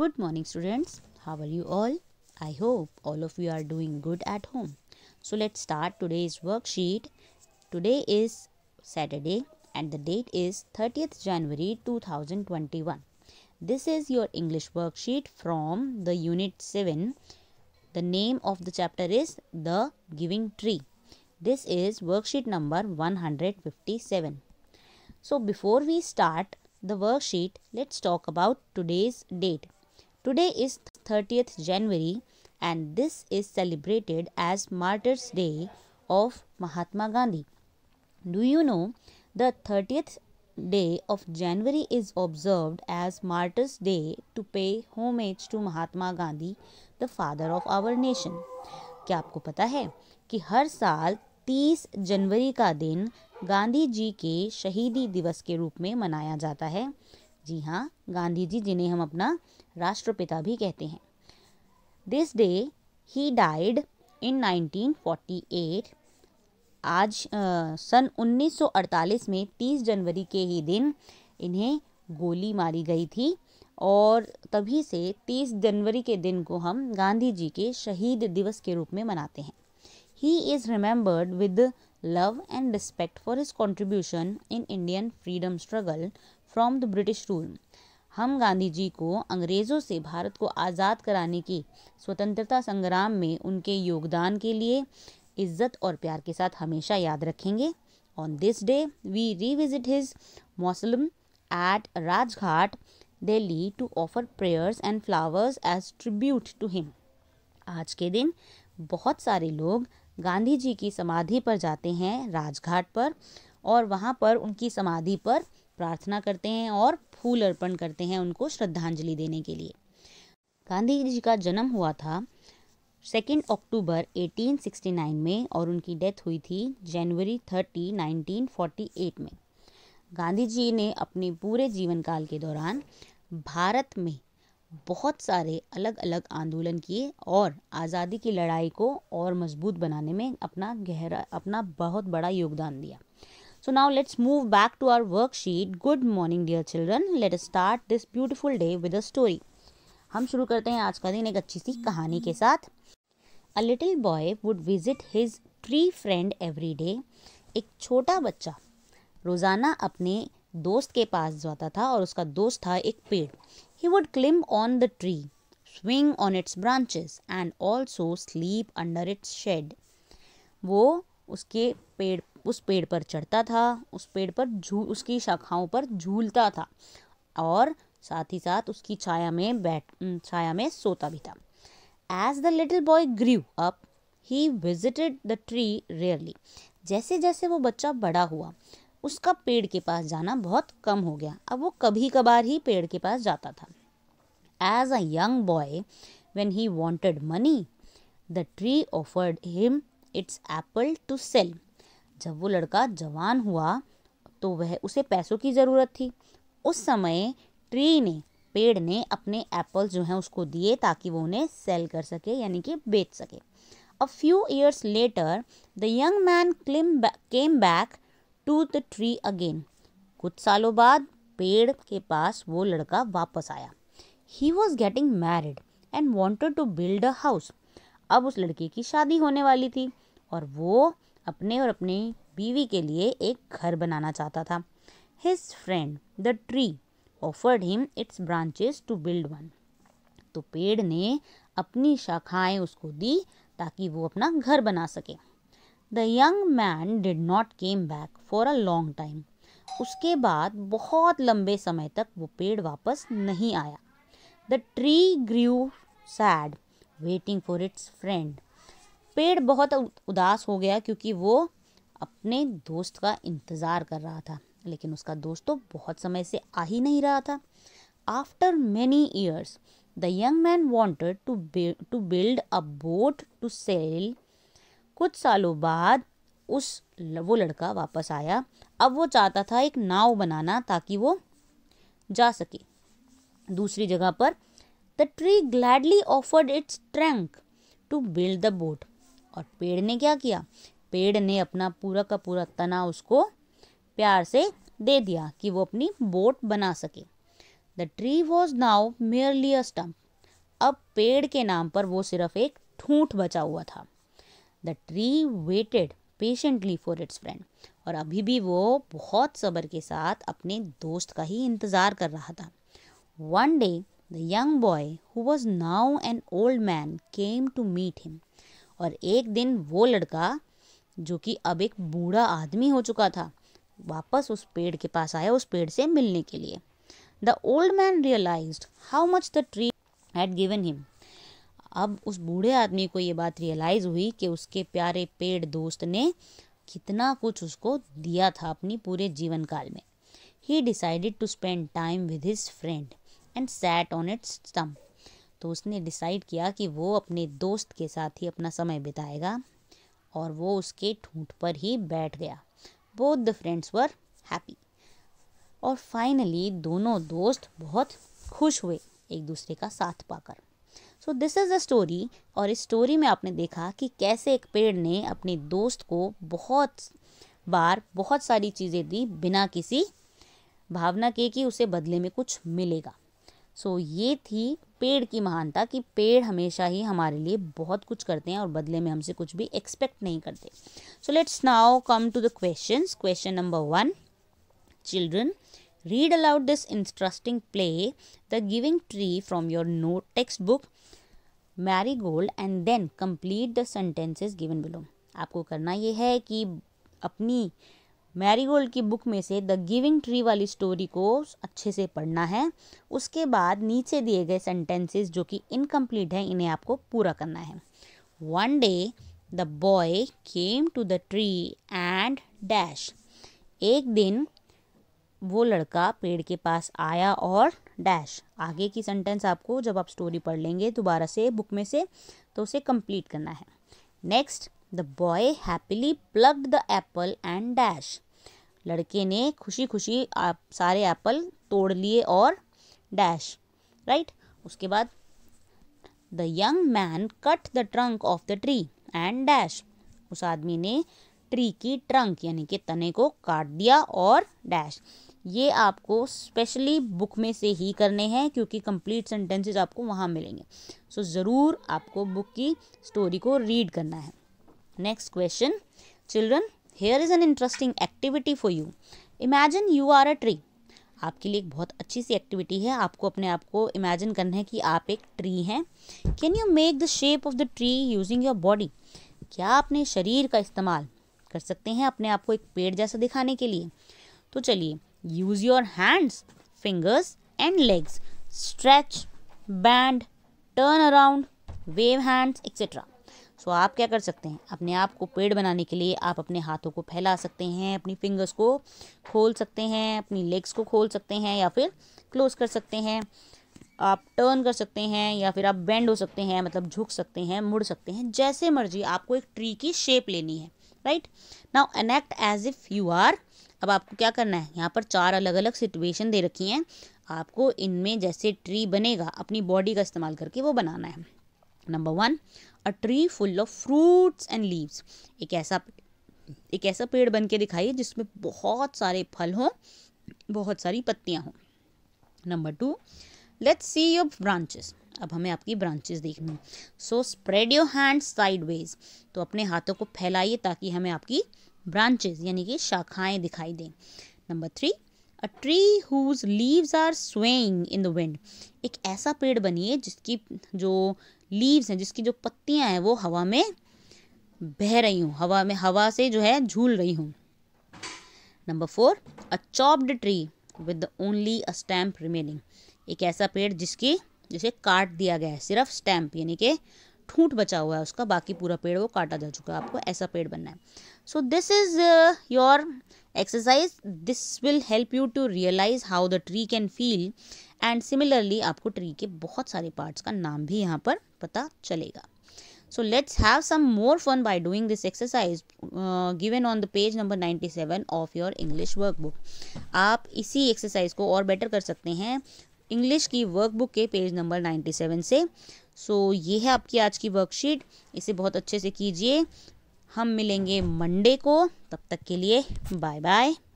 Good morning students. How are you all? I hope all of you are doing good at home. So let's start today's worksheet. Today is Saturday and the date is 30th January 2021. This is your English worksheet from the unit 7. The name of the chapter is The Giving Tree. This is worksheet number 157. So before we start the worksheet, let's talk about today's date. Today is thirtieth January and this is celebrated as martyrs day of Mahatma Gandhi do you know the thirtieth day of January is observe as martyrs day to pay homage to Mahatma Gandhi the father of our nation क्या आपको पता है कि हर साल 30 जनवरी का दिन गांधी जी के शहीदी दिवस के रूप में मनाया जाता है जी हाँ गांधी जी जिन्हें हम अपना राष्ट्रपिता भी कहते हैं this day he died in 1948 आज आ, सन 1948 में 30 जनवरी के ही दिन इन्हें गोली मारी गई थी और तभी से 30 जनवरी के दिन को हम गांधी जी के शहीद दिवस के रूप में मनाते हैं he is remembered with love and respect for his contribution in Indian freedom struggle from the British rule हम गांधी जी को अंग्रेज़ों से भारत को आज़ाद कराने की स्वतंत्रता संग्राम में उनके योगदान के लिए इज्जत और प्यार के साथ हमेशा याद रखेंगे on this day we revisit his mausoleum at Rajghat Delhi to offer prayers and flowers as tribute to him आज के दिन बहुत सारे लोग गांधी जी की समाधि पर जाते हैं राजघाट पर और वहाँ पर उनकी समाधि पर प्रार्थना करते हैं और फूल अर्पण करते हैं उनको श्रद्धांजलि देने के लिए गांधी जी का जन्म हुआ था सेकेंड अक्टूबर 1869 में और उनकी डेथ हुई थी जनवरी 30 1948 में गांधी जी ने अपने पूरे जीवन काल के दौरान भारत में बहुत सारे अलग अलग आंदोलन किए और आज़ादी की लड़ाई को और मजबूत बनाने में अपना गहरा अपना बहुत बड़ा योगदान दिया So now let's move back to our worksheet. Good morning dear children. Let us start this beautiful day with a story. हम शुरू करते हैं आज का दिन एक अच्छी सी कहानी के साथ a little boy would visit his tree friend every day एक छोटा बच्चा रोज़ाना अपने दोस्त के पास जाता था और उसका दोस्त था एक पेड़ he would climb on the tree swing on its branches and also sleep under its shade वो उसके पेड़ उस पेड़ पर चढ़ता था उस पेड़ पर झू उसकी शाखाओं पर झूलता था और साथ ही साथ उसकी छाया में बैठ छाया में सोता भी था as the little boy grew up he visited the tree rarely जैसे जैसे वो बच्चा बड़ा हुआ उसका पेड़ के पास जाना बहुत कम हो गया अब वो कभी कभार ही पेड़ के पास जाता था as a young boy when he wanted money the tree offered him its apple to sell जब वो लड़का जवान हुआ तो वह उसे पैसों की ज़रूरत थी उस समय ट्री ने पेड़ ने अपने एप्पल्स जो हैं उसको दिए ताकि वो उन्हें सेल कर सके यानी कि बेच सके a few years later the young man climb came back to the tree again कुछ सालों बाद पेड़ के पास वो लड़का वापस आया he was getting married and wanted to build a house अब उस लड़के की शादी होने वाली थी और वो अपने और अपनी बीवी के लिए एक घर बनाना चाहता था his friend the tree offered him its branches to build one तो पेड़ ने अपनी शाखाएं उसको दी ताकि वो अपना घर बना सके the young man did not came back for a long time उसके बाद बहुत लंबे समय तक वो पेड़ वापस नहीं आया the tree grew sad waiting for its friend पेड़ बहुत उदास हो गया क्योंकि वो अपने दोस्त का इंतज़ार कर रहा था लेकिन उसका दोस्त तो बहुत समय से आ ही नहीं रहा था after many years the young man wanted to to build a boat to sail कुछ सालों बाद उस वो लड़का वापस आया अब वो चाहता था एक नाव बनाना ताकि वो जा सके दूसरी जगह पर the tree gladly offered its trunk to build the boat और पेड़ ने क्या किया पेड़ ने अपना पूरा का पूरा तना उसको प्यार से दे दिया कि वो अपनी बोट बना सके the tree was now merely a stump अब पेड़ के नाम पर वो सिर्फ एक ठूंठ बचा हुआ था the tree waited patiently for its friend और अभी भी वो बहुत सब्र के साथ अपने दोस्त का ही इंतज़ार कर रहा था one day the young boy who was now an old man came to meet him और एक दिन वो लड़का जो कि अब एक बूढ़ा आदमी हो चुका था वापस उस पेड़ के पास आया उस पेड़ से मिलने के लिए the old man realise how much the tree had given him अब उस बूढ़े आदमी को ये बात रियलाइज़ हुई कि उसके प्यारे पेड़ दोस्त ने कितना कुछ उसको दिया था अपनी पूरे जीवन काल में he decided to spend time with his friend and sat on its stump तो उसने डिसाइड किया कि वो अपने दोस्त के साथ ही अपना समय बिताएगा और वो उसके ठूंठ पर ही बैठ गया both the friends were happy और फाइनली दोनों दोस्त बहुत खुश हुए एक दूसरे का साथ पाकर so this is a story और इस स्टोरी में आपने देखा कि कैसे एक पेड़ ने अपने दोस्त को बहुत बार बहुत सारी चीज़ें दी बिना किसी भावना के कि उसे बदले में कुछ मिलेगा सो so, ये थी पेड़ की महानता कि पेड़ हमेशा ही हमारे लिए बहुत कुछ करते हैं और बदले में हमसे कुछ भी एक्सपेक्ट नहीं करते so let's now come to the question question number one children read aloud this interesting play the giving tree from your note text book Marigold and then complete the sentences given below आपको करना ये है कि अपनी marigold की book में से the giving tree वाली स्टोरी को अच्छे से पढ़ना है उसके बाद नीचे दिए गए सेंटेंसेस जो कि इनकम्प्लीट हैं इन्हें आपको पूरा करना है one day the boy came to the tree and dash एक दिन वो लड़का पेड़ के पास आया और डैश आगे की सेंटेंस आपको जब आप स्टोरी पढ़ लेंगे दोबारा से बुक में से तो उसे कंप्लीट करना है next the boy happily plucked the apple and dash लड़के ने खुशी खुशी आप सारे एप्पल तोड़ लिए और डैश राइट उसके बाद the young man cut the trunk of the tree and dash उस आदमी ने ट्री की ट्रंक यानी कि तने को काट दिया और डैश ये आपको स्पेशली बुक में से ही करने हैं क्योंकि कंप्लीट सेंटेंसेस आपको वहाँ मिलेंगे सो so, ज़रूर आपको बुक की स्टोरी को रीड करना है Next question. Children, here is an interesting activity for you. Imagine you are a tree. आपके लिए एक बहुत अच्छी सी एक्टिविटी है आपको अपने आप को इमेजिन करना है कि आप एक ट्री हैं can you make the shape of the tree using your body क्या अपने शरीर का इस्तेमाल कर सकते हैं अपने आप को एक पेड़ जैसा दिखाने के लिए तो चलिए use your hands fingers and legs stretch bend turn around wave hands etcetera so आप क्या कर सकते हैं अपने आप को पेड़ बनाने के लिए आप अपने हाथों को फैला सकते हैं अपनी फिंगर्स को खोल सकते हैं अपनी लेग्स को खोल सकते हैं या फिर क्लोज कर सकते हैं आप टर्न कर सकते हैं या फिर आप बेंड हो सकते हैं मतलब झुक सकते हैं मुड़ सकते हैं जैसे मर्जी आपको एक ट्री की शेप लेनी है right now enact as if you are अब आपको क्या करना है यहाँ पर चार अलग अलग सिचुएशन दे रखी हैं आपको इनमें जैसे ट्री बनेगा अपनी बॉडी का इस्तेमाल करके वो बनाना है number one a tree full of fruits and leaves एक ऐसा एक ऐसा पेड़ बन के दिखाइए जिसमें बहुत सारे फल हों बहुत सारी पत्तियां हों number two let's see your branches अब हमें आपकी ब्रांचेस देखनी so spread your hand sideways तो अपने हाथों को फैलाइए ताकि हमें आपकी ब्रांचेस यानी कि शाखाएं दिखाई दें number three a tree whose leaves are swaying in the wind एक ऐसा पेड़ बनिए जिसकी जो लीव्स हैं जिसकी जो पत्तियां हैं वो हवा में बह रही हूँ हवा में हवा से जो है झूल रही हूँ number four a chopped tree with only a stump remaining एक ऐसा पेड़ जिसकी जिसे काट दिया गया है सिर्फ स्टैम्प यानी कि ठूंठ बचा हुआ है उसका बाकी पूरा पेड़ वो काटा जा चुका है आपको ऐसा पेड़ बनना है so this is your exercise this will help you to realize how the tree can feel and similarly आपको ट्री के बहुत सारे पार्ट्स का नाम भी यहाँ पर पता चलेगा so let's have some more fun by doing this exercise given on the page number ninety seven of your English workbook आप इसी एक्सरसाइज को और बेटर कर सकते हैं इंग्लिश की वर्कबुक के पेज नंबर नाइन्टी सेवन से सो so, ये है आपकी आज की वर्कशीट इसे बहुत अच्छे से कीजिए हम मिलेंगे मंडे को तब तक के लिए बाय बाय